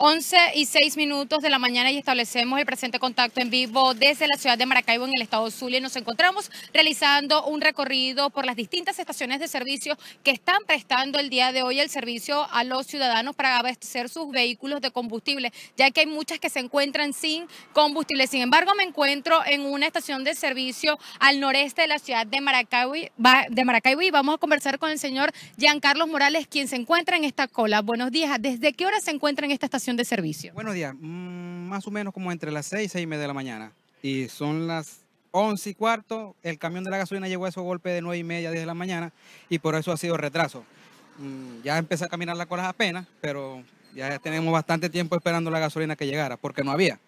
11 y 6 minutos de la mañana y establecemos el presente contacto en vivo desde la ciudad de Maracaibo en el estado de Zulia. Nos encontramos realizando un recorrido por las distintas estaciones de servicio que están prestando el día de hoy el servicio a los ciudadanos para abastecer sus vehículos de combustible, ya que hay muchas que se encuentran sin combustible. Sin embargo, me encuentro en una estación de servicio al noreste de la ciudad de Maracaibo, de Maracaibo y vamos a conversar con el señor Giancarlos Morales, quien se encuentra en esta cola. Buenos días. ¿Desde qué hora se encuentra en esta estación? de servicio? Buenos días, mm, más o menos como entre las 6 y 6 y media de la mañana. Y son las 11 y cuarto, el camión de la gasolina llegó a su golpe de 9 y media, 10 de la mañana, y por eso ha sido retraso. Mm, ya empecé a caminar la cola apenas, pero ya tenemos bastante tiempo esperando la gasolina que llegara, porque no había.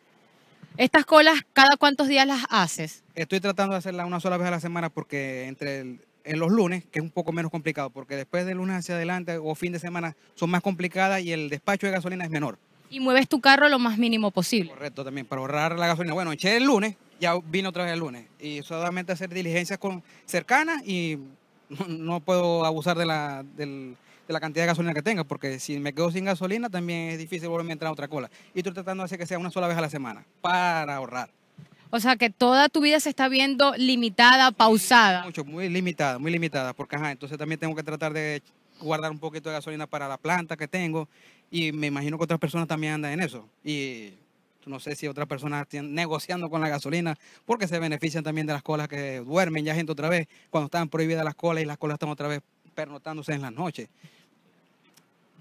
¿Estas colas cada cuántos días las haces? Estoy tratando de hacerlas una sola vez a la semana porque entre en los lunes, que es un poco menos complicado, porque después de lunes hacia adelante o fin de semana son más complicadas y el despacho de gasolina es menor. Y mueves tu carro lo más mínimo posible. Correcto, también, para ahorrar la gasolina. Bueno, eché el lunes, ya vino otra vez el lunes. Y solamente hacer diligencias con, cercanas y no, puedo abusar de la, de la cantidad de gasolina que tenga, porque si me quedo sin gasolina también es difícil volverme a entrar a otra cola. Y estoy tratando de hacer que sea una sola vez a la semana, para ahorrar. O sea que toda tu vida se está viendo limitada, pausada. Mucho, muy limitada, muy limitada, porque ajá, entonces también tengo que tratar de guardar un poquito de gasolina para la planta que tengo y me imagino que otras personas también andan en eso. Y no sé si otras personas están negociando con la gasolina porque se benefician también de las colas que duermen ya gente otra vez cuando están prohibidas las colas y las colas están otra vez pernotándose en las noches.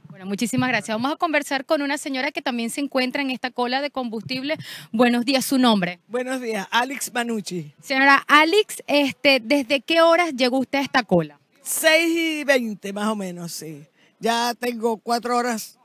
Bueno, muchísimas gracias. Vamos a conversar con una señora que también se encuentra en esta cola de combustible. Buenos días, su nombre. Buenos días, Alex Manucci. Señora Alex, este, ¿desde qué horas llegó usted a esta cola? 6 y 20 más o menos, sí. Ya tengo cuatro horas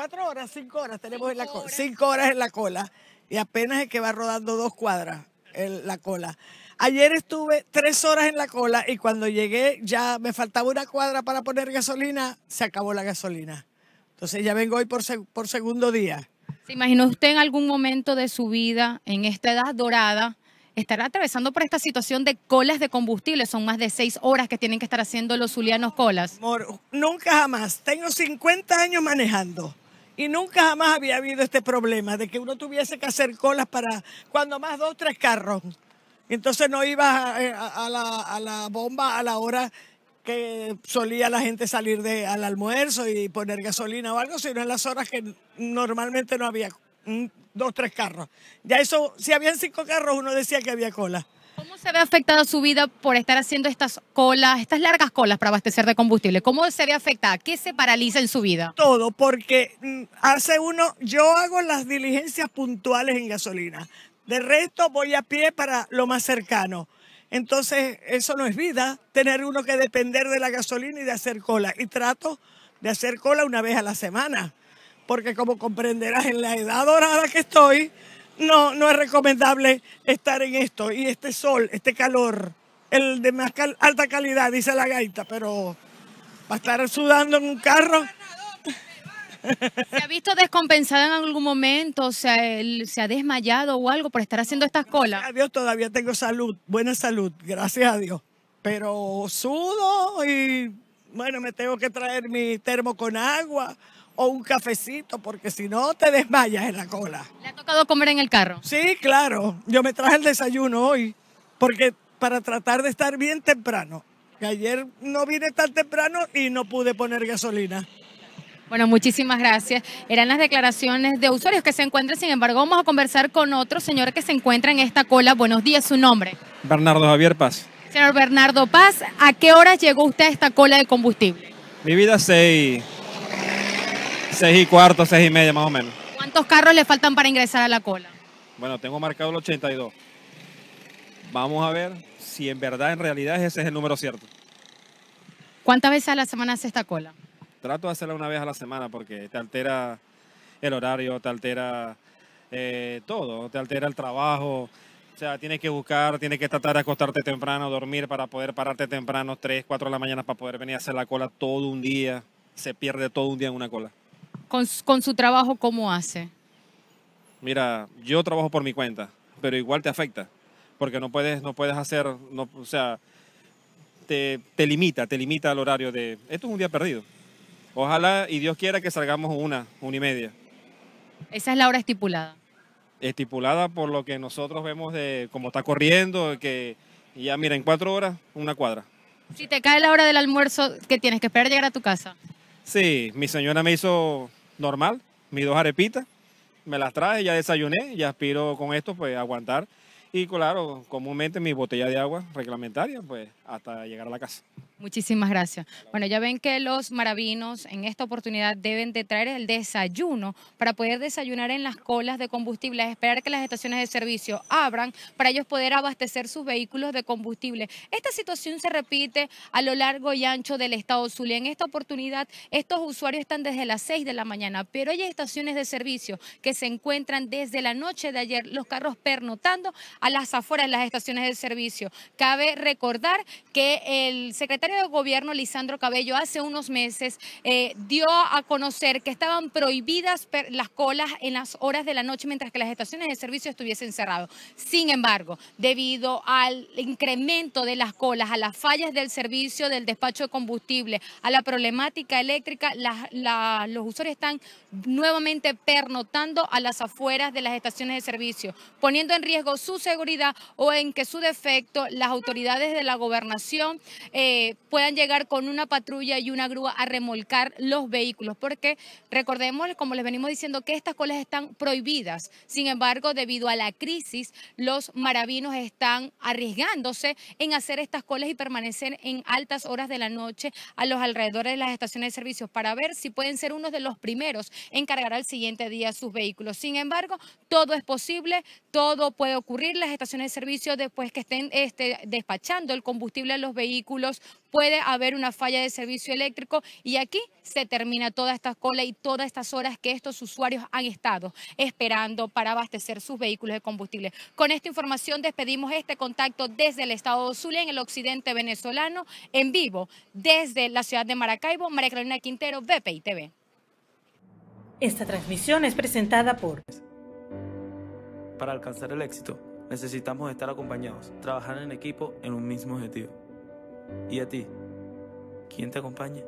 cuatro horas, cinco horas tenemos cinco en la cola. Cinco horas en la cola. Y apenas es que va rodando dos cuadras en la cola. Ayer estuve tres horas en la cola y cuando llegué ya me faltaba una cuadra para poner gasolina, se acabó la gasolina. Entonces ya vengo hoy por, por segundo día. ¿Se imaginó usted en algún momento de su vida, en esta edad dorada, estará atravesando por esta situación de colas de combustible. Son más de seis horas que tienen que estar haciendo los zulianos colas. Amor, nunca jamás. Tengo 50 años manejando. Y nunca jamás había habido este problema de que uno tuviese que hacer colas para cuando más dos, o tres carros. Entonces no iba eh, a, la, bomba a la hora que solía la gente salir de, al almuerzo y poner gasolina o algo, sino en las horas que normalmente no había dos, tres carros. Ya eso, si habían cinco carros, uno decía que había cola. ¿Cómo se ve afectada su vida por estar haciendo estas colas, estas largas colas para abastecer de combustible? ¿Cómo se ve afectada? ¿Qué se paraliza en su vida? Todo, porque mm, hace uno, yo hago las diligencias puntuales en gasolina. De resto voy a pie para lo más cercano. Entonces, eso no es vida, tener uno que depender de la gasolina y de hacer cola. Y trato de hacer cola una vez a la semana, porque como comprenderás, en la edad dorada que estoy, no, no es recomendable estar en esto. Y este sol, este calor, el de más alta calidad, dice la gaita, pero va a estar sudando en un carro. ¿Se ha visto descompensada en algún momento? ¿Se ha, ¿Se ha, desmayado o algo por estar haciendo estas colas? todavía tengo salud, buena salud, gracias a Dios. Pero sudo y bueno, me tengo que traer mi termo con agua o un cafecito, porque si no te desmayas en la cola. ¿Le ha tocado comer en el carro? Sí, claro. Yo me traje el desayuno hoy, porque para tratar de estar bien temprano. Que ayer no vine tan temprano y no pude poner gasolina. Bueno, muchísimas gracias. Eran las declaraciones de usuarios que se encuentran. Sin embargo, vamos a conversar con otro señor que se encuentra en esta cola. Buenos días, su nombre. Bernardo Javier Paz. Señor Bernardo Paz, ¿a qué hora llegó usted a esta cola de combustible? Mi vida 6. Seis y cuarto, seis y media más o menos. ¿Cuántos carros le faltan para ingresar a la cola? Bueno, tengo marcado el 82. Vamos a ver si en verdad, en realidad, ese es el número cierto. ¿Cuántas veces a la semana hace esta cola? Trato de hacerla una vez a la semana porque te altera el horario, te altera eh, todo, te altera el trabajo. O sea, tienes que buscar, tienes que tratar de acostarte temprano, dormir para poder pararte temprano, 3, 4 de la mañana para poder venir a hacer la cola todo un día. Se pierde todo un día en una cola con, su trabajo, ¿cómo hace? Mira, yo trabajo por mi cuenta, pero igual te afecta, porque no puedes, no puedes hacer, o sea, te, limita, te limita el horario de, esto es un día perdido. Ojalá y Dios quiera que salgamos una, una y media. Esa es la hora estipulada. Estipulada por lo que nosotros vemos de cómo está corriendo, que ya mira, en cuatro horas, una cuadra. Si te cae la hora del almuerzo, que tienes que esperar llegar a tu casa. Sí, mi señora me hizo normal, mis dos arepitas, me las traje, ya desayuné, ya aspiro con esto, pues aguantar. Y claro, comúnmente mi botella de agua reglamentaria, pues hasta llegar a la casa. Muchísimas gracias. Bueno, ya ven que los maravinos en esta oportunidad deben de traer el desayuno para poder desayunar en las colas de combustible, esperar que las estaciones de servicio abran para ellos poder abastecer sus vehículos de combustible. Esta situación se repite a lo largo y ancho del estado Zulia. En esta oportunidad, estos usuarios están desde las 6 de la mañana, pero hay estaciones de servicio que se encuentran desde la noche de ayer, los carros pernotando a las afueras de las estaciones de servicio. Cabe recordar que el secretario de Gobierno, Lisandro Cabello, hace unos meses eh, dio a conocer que estaban prohibidas las colas en las horas de la noche mientras que las estaciones de servicio estuviesen cerradas. Sin embargo, debido al incremento de las colas, a las fallas del servicio del despacho de combustible, a la problemática eléctrica, los usuarios están nuevamente pernotando a las afueras de las estaciones de servicio, poniendo en riesgo su seguridad o en que su defecto las autoridades de la gobernación eh, puedan llegar con una patrulla y una grúa a remolcar los vehículos, porque recordemos, como les venimos diciendo, que estas colas están prohibidas. Sin embargo, debido a la crisis, los maravinos están arriesgándose en hacer estas colas y permanecer en altas horas de la noche a los alrededores de las estaciones de servicios para ver si pueden ser unos de los primeros en cargar al siguiente día sus vehículos. Sin embargo, todo es posible, todo puede ocurrir. Las estaciones de servicio, después que estén este, despachando el combustible a los vehículos, puede haber una falla de servicio eléctrico y aquí se termina toda esta cola y todas estas horas que estos usuarios han estado esperando para abastecer sus vehículos de combustible. Con esta información despedimos este contacto desde el estado de Zulia en el occidente venezolano en vivo desde la ciudad de Maracaibo. María Carolina Quintero, BPI TV. Esta transmisión es presentada por... Para alcanzar el éxito, necesitamos estar acompañados, trabajar en equipo en un mismo objetivo. ¿Y a ti? ¿Quién te acompaña?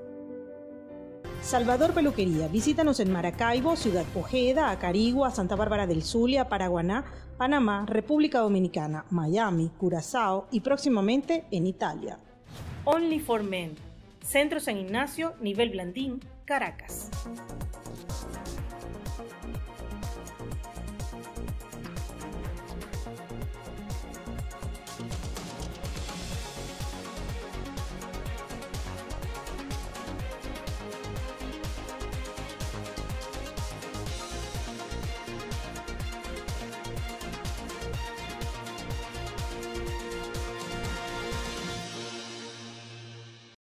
Salvador Peluquería. Visítanos en Maracaibo, Ciudad Ojeda, Acarigua, Santa Bárbara del Zulia, Paraguaná, Panamá, República Dominicana, Miami, Curazao y próximamente en Italia. Only for Men. Centro San Ignacio, Nivel Blandín, Caracas.